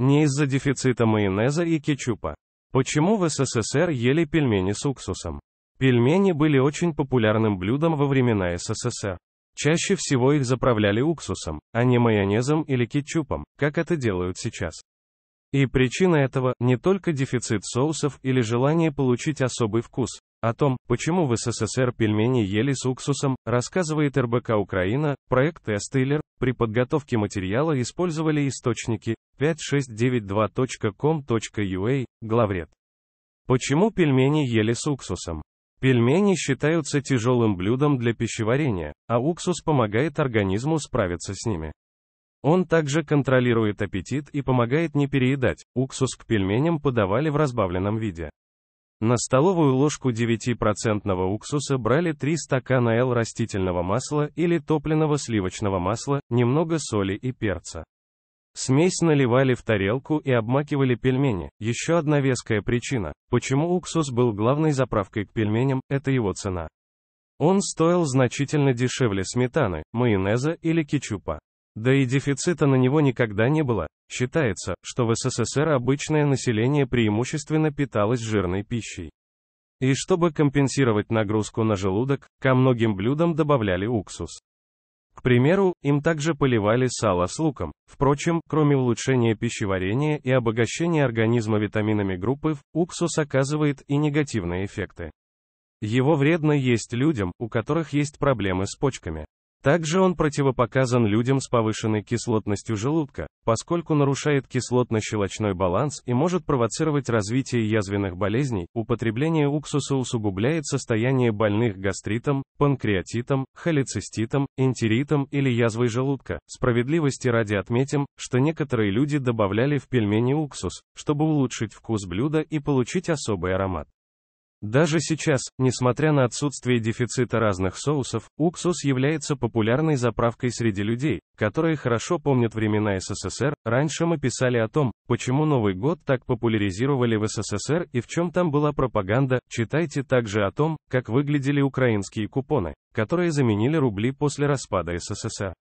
Не из-за дефицита майонеза и кетчупа. Почему в СССР ели пельмени с уксусом? Пельмени были очень популярным блюдом во времена СССР. Чаще всего их заправляли уксусом, а не майонезом или кетчупом, как это делают сейчас. И причина этого не только дефицит соусов или желание получить особый вкус. О том, почему в СССР пельмени ели с уксусом, рассказывает РБК Украина, проект «Эстейлер», при подготовке материала использовали источники, 5692.com.ua, главред. Почему пельмени ели с уксусом? Пельмени считаются тяжелым блюдом для пищеварения, а уксус помогает организму справиться с ними. Он также контролирует аппетит и помогает не переедать, уксус к пельменям подавали в разбавленном виде. На столовую ложку 9% уксуса брали 3 стакана L растительного масла или топленого сливочного масла, немного соли и перца. Смесь наливали в тарелку и обмакивали пельмени. Еще одна веская причина, почему уксус был главной заправкой к пельменям, это его цена. Он стоил значительно дешевле сметаны, майонеза или кетчупа. Да и дефицита на него никогда не было. Считается, что в СССР обычное население преимущественно питалось жирной пищей. И чтобы компенсировать нагрузку на желудок, ко многим блюдам добавляли уксус. К примеру, им также поливали сало с луком. Впрочем, кроме улучшения пищеварения и обогащения организма витаминами группы уксус оказывает и негативные эффекты. Его вредно есть людям, у которых есть проблемы с почками. Также он противопоказан людям с повышенной кислотностью желудка, поскольку нарушает кислотно-щелочной баланс и может провоцировать развитие язвенных болезней. Употребление уксуса усугубляет состояние больных гастритом, панкреатитом, холециститом, энтеритом или язвой желудка. Справедливости ради отметим, что некоторые люди добавляли в пельмени уксус, чтобы улучшить вкус блюда и получить особый аромат. Даже сейчас, несмотря на отсутствие дефицита разных соусов, уксус является популярной заправкой среди людей, которые хорошо помнят времена СССР. Раньше мы писали о том, почему Новый год так популяризировали в СССР и в чем там была пропаганда. Читайте также о том, как выглядели украинские купоны, которые заменили рубли после распада СССР.